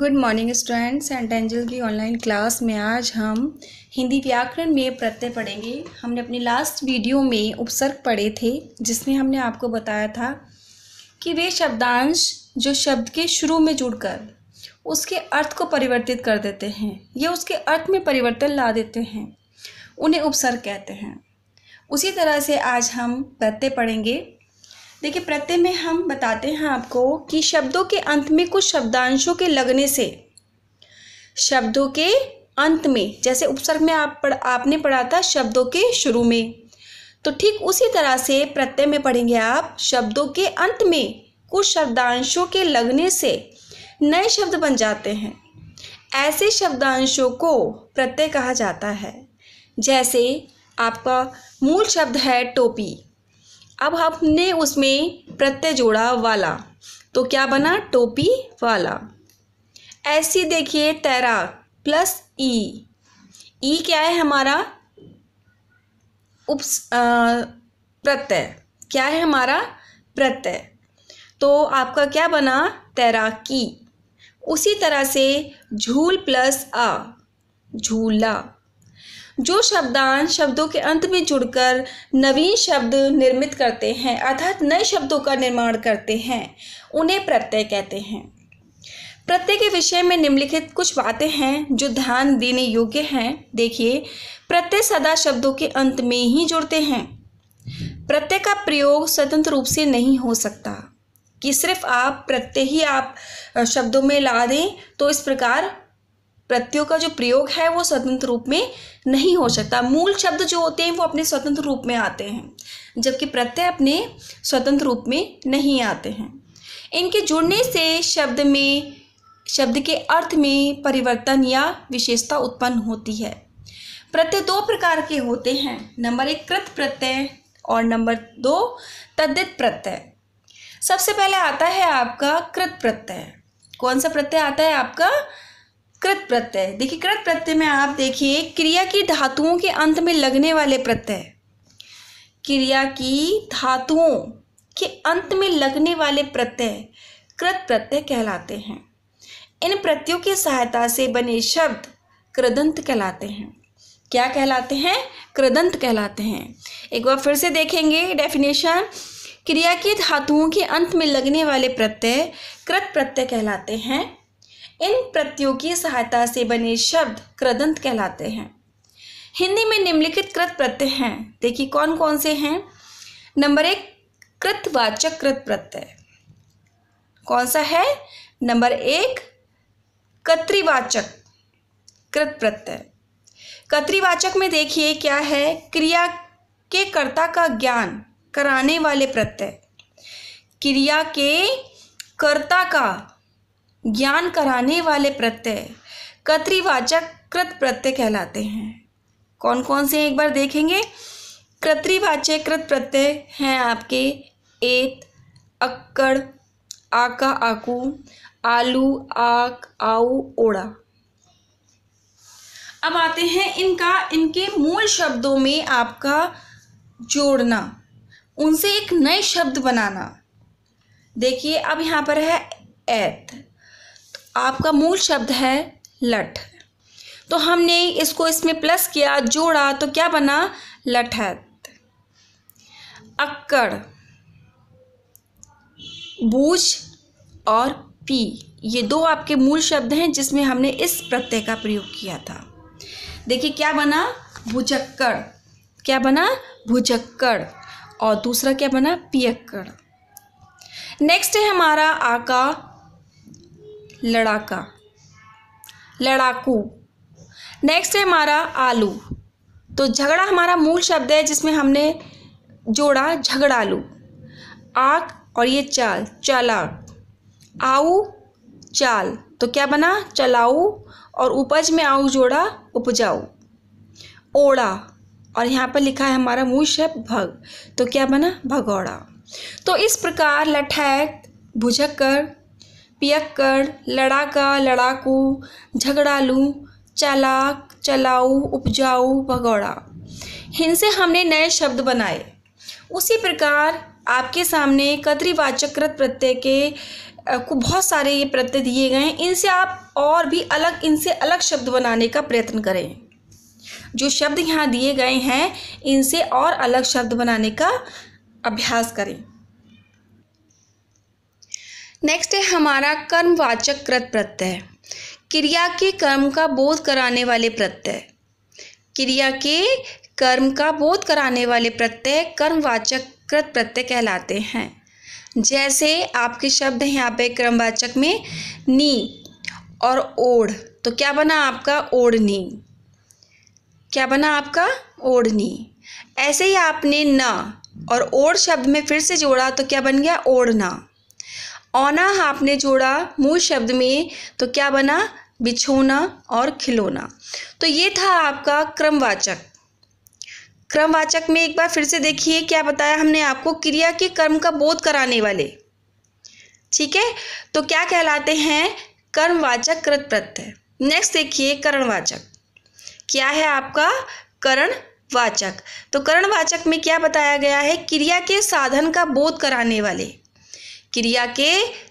good morning students and Angel की online class में आज हम हिंदी व्याकरण में प्रत्यय पढ़ेंगे हमने अपनी लास्ट वीडियो में उपसर्ग पढ़े थे जिसमें हमने आपको बताया था कि वे शब्दांश जो शब्द के शुरू में जुड़कर उसके अर्थ को परिवर्तित कर देते हैं या उसके अर्थ में परिवर्तन ला देते हैं उन्हें उपसर्ग कहते हैं उसी तरह से आज हम प्रत्यय पढ़ेंगे देखिए प्रत्यय में हम बताते हैं आपको कि शब्दों के अंत में कुछ शब्दांशों के लगने से शब्दों के अंत में जैसे उपसर्ग में आप पढ़ आपने पढ़ा था शब्दों के शुरू में तो ठीक उसी तरह से प्रत्यय में पढ़ेंगे आप शब्दों के अंत में कुछ शब्दांशों के लगने से नए शब्द बन जाते हैं ऐसे शब्दांशों को प्रत्यय कहा जाता है जैसे आपका मूल शब्द है टोपी अब हमने उसमें प्रत्यय जोड़ा वाला तो क्या बना टोपी वाला ऐसी देखिए तैरा प्लस ई ई क्या है हमारा उप प्रत्यय क्या है हमारा प्रत्यय तो आपका क्या बना तैराकी उसी तरह से झूल प्लस आ झूला जो शब्दांश शब्दों के अंत में जुड़कर नवीन शब्द निर्मित करते हैं अर्थात नए शब्दों का निर्माण करते हैं उन्हें प्रत्यय कहते हैं प्रत्यय के विषय में निम्नलिखित कुछ बातें हैं जो ध्यान देने योग्य हैं देखिए प्रत्यय सदा शब्दों के अंत में ही जुड़ते हैं प्रत्यय का प्रयोग स्वतंत्र रूप से नहीं हो सकता कि सिर्फ आप प्रत्यय ही आप शब्दों में ला दें तो इस प्रकार प्रत्ययों का जो प्रयोग है वो स्वतंत्र रूप में नहीं हो सकता मूल शब्द जो होते हैं वो अपने स्वतंत्र रूप में आते हैं जबकि प्रत्यय अपने स्वतंत्र रूप में नहीं आते हैं इनके जुड़ने से शब्द में शब्द के अर्थ में परिवर्तन या विशेषता उत्पन्न होती है प्रत्यय दो प्रकार के होते हैं नंबर एक कृत प्रत्यय और नंबर दो तद्दित प्रत्यय सबसे पहले आता है आपका कृत प्रत्यय कौन सा प्रत्यय आता है आपका कृत प्रत्यय देखिए कृत प्रत्यय में आप देखिए क्रिया की धातुओं के अंत में लगने वाले प्रत्यय क्रिया की धातुओं के अंत में लगने वाले प्रत्यय कृत प्रत्यय कहलाते हैं इन प्रत्ययों की सहायता से बने शब्द कृदंत कहलाते हैं क्या कहलाते हैं कृदंत कहलाते हैं एक बार फिर से देखेंगे डेफिनेशन क्रिया की धातुओं के अंत में लगने वाले प्रत्यय कृत प्रत्यय कहलाते हैं इन प्रत्ययों की सहायता से बने शब्द कृदंत कहलाते हैं हिंदी में निम्नलिखित कृत प्रत्यय हैं देखिए कौन कौन से हैं नंबर एक कृतवाचक कृत प्रत्यय कौन सा है नंबर एक कत्रिवाचक कृत प्रत्यय कत्रिवाचक में देखिए क्या है क्रिया के कर्ता का ज्ञान कराने वाले प्रत्यय क्रिया के कर्ता का ज्ञान कराने वाले प्रत्यय कर्तृवाचक कृत प्रत्यय कहलाते हैं कौन कौन से एक बार देखेंगे कर्तृवाचक कृत प्रत्यय हैं आपके एत अक्कड़ आका आकू आलू आक आऊ ओड़ा अब आते हैं इनका इनके मूल शब्दों में आपका जोड़ना उनसे एक नए शब्द बनाना देखिए अब यहाँ पर है ऐत आपका मूल शब्द है लठ तो हमने इसको इसमें प्लस किया जोड़ा तो क्या बना लठत अक्कड़ बूझ और पी ये दो आपके मूल शब्द हैं जिसमें हमने इस प्रत्यय का प्रयोग किया था देखिए क्या बना भुजक्कड़ क्या बना भुजक्कड़ और दूसरा क्या बना पियक्कड़ नेक्स्ट है हमारा आका लड़ाका लड़ाकू नेक्स्ट है हमारा आलू तो झगड़ा हमारा मूल शब्द है जिसमें हमने जोड़ा झगड़ालू आक और ये चाल चालाक आऊ चाल तो क्या बना चलाऊ और उपज में आऊ जोड़ा उपजाऊ ओड़ा और यहाँ पर लिखा है हमारा मूल शब्द भग तो क्या बना भगौड़ा तो इस प्रकार लठैक भुझक कर पियक्कड़ लड़ाका लड़ाकू झगड़ालू चालाक चलाऊ उपजाऊ भगौड़ा इनसे हमने नए शब्द बनाए उसी प्रकार आपके सामने कतरीवाचक कृत प्रत्यय के को बहुत सारे ये प्रत्यय दिए गए हैं इनसे आप और भी अलग इनसे अलग शब्द बनाने का प्रयत्न करें जो शब्द यहाँ दिए गए हैं इनसे और अलग शब्द बनाने का अभ्यास करें नेक्स्ट है हमारा कर्मवाचक कृत प्रत्यय क्रिया के कर्म का बोध कराने वाले प्रत्यय क्रिया के कर्म का बोध कराने वाले प्रत्यय कर्मवाचक कृत प्रत्यय कहलाते हैं जैसे आपके शब्द हैं यहाँ पे क्रमवाचक में नी और ओढ़ तो क्या बना आपका ओढ़नी क्या बना आपका ओढ़नी ऐसे ही आपने न और ओढ़ शब्द में फिर से जोड़ा तो क्या बन गया ओढ़ना हाफ आपने जोड़ा मूल शब्द में तो क्या बना बिछोना और खिलौना तो ये था आपका क्रमवाचक क्रमवाचक में एक बार फिर से देखिए क्या बताया हमने आपको क्रिया के कर्म का बोध कराने वाले ठीक है तो क्या कहलाते हैं कर्मवाचक कृत प्रत्यय नेक्स्ट देखिए करणवाचक क्या है आपका करणवाचक तो करणवाचक में क्या बताया गया है क्रिया के साधन का बोध कराने वाले क्रिया के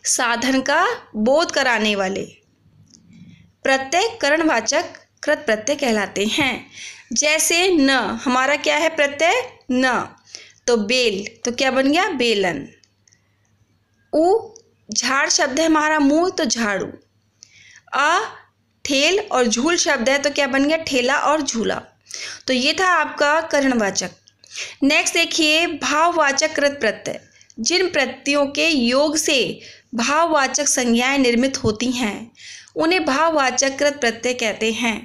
साधन का बोध कराने वाले प्रत्यय करणवाचक कृत प्रत्यय कहलाते हैं जैसे न हमारा क्या है प्रत्यय न तो बेल तो क्या बन गया बेलन उ झाड़ शब्द है हमारा मुंह तो झाड़ू अ ठेल और झूल शब्द है तो क्या बन गया ठेला और झूला तो ये था आपका करणवाचक नेक्स्ट देखिए भाववाचक कृत प्रत्यय जिन प्रत्ययों के योग से भाववाचक संज्ञाएं निर्मित होती हैं उन्हें भाववाचक कृत प्रत्यय कहते हैं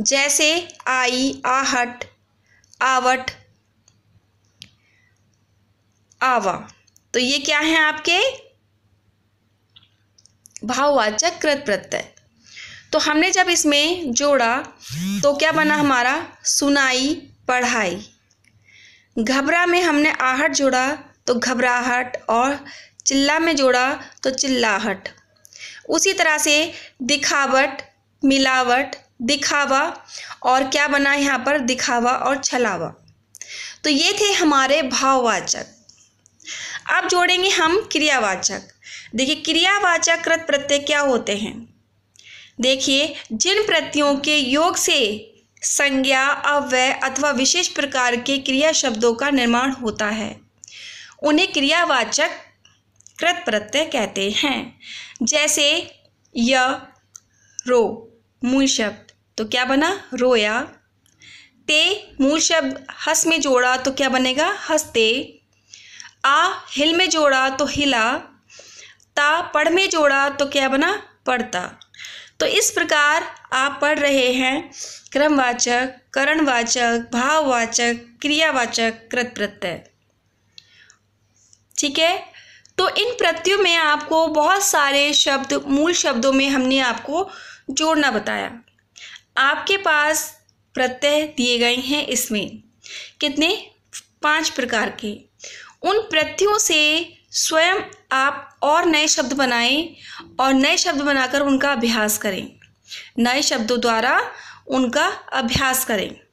जैसे आई आहट आवट आवा तो ये क्या है आपके भाववाचक कृत प्रत्यय तो हमने जब इसमें जोड़ा तो क्या बना हमारा सुनाई पढ़ाई घबरा में हमने आहट जोड़ा तो घबराहट और चिल्ला में जोड़ा तो चिल्लाहट उसी तरह से दिखावट मिलावट दिखावा और क्या बना यहाँ पर दिखावा और छलावा तो ये थे हमारे भाववाचक अब जोड़ेंगे हम क्रियावाचक देखिए क्रियावाचक कृत प्रत्यय क्या होते हैं देखिए जिन प्रत्ययों के योग से संज्ञा अव्यय अथवा विशेष प्रकार के क्रिया शब्दों का निर्माण होता है उन्हें क्रियावाचक कृत प्रत्यय कहते हैं जैसे य रो मूल शब्द तो क्या बना रोया ते मूल शब्द हस में जोड़ा तो क्या बनेगा हस्ते आ हिल में जोड़ा तो हिला ता पढ़ में जोड़ा तो क्या बना पढ़ता तो इस प्रकार आप पढ़ रहे हैं क्रमवाचक करणवाचक भाववाचक क्रियावाचक कृत प्रत्यय ठीक है तो इन प्रत्ययों में आपको बहुत सारे शब्द मूल शब्दों में हमने आपको जोड़ना बताया आपके पास प्रत्यय दिए गए हैं इसमें कितने पांच प्रकार के उन प्रत्ययों से स्वयं आप और नए शब्द बनाएं और नए शब्द बनाकर उनका अभ्यास करें नए शब्दों द्वारा उनका अभ्यास करें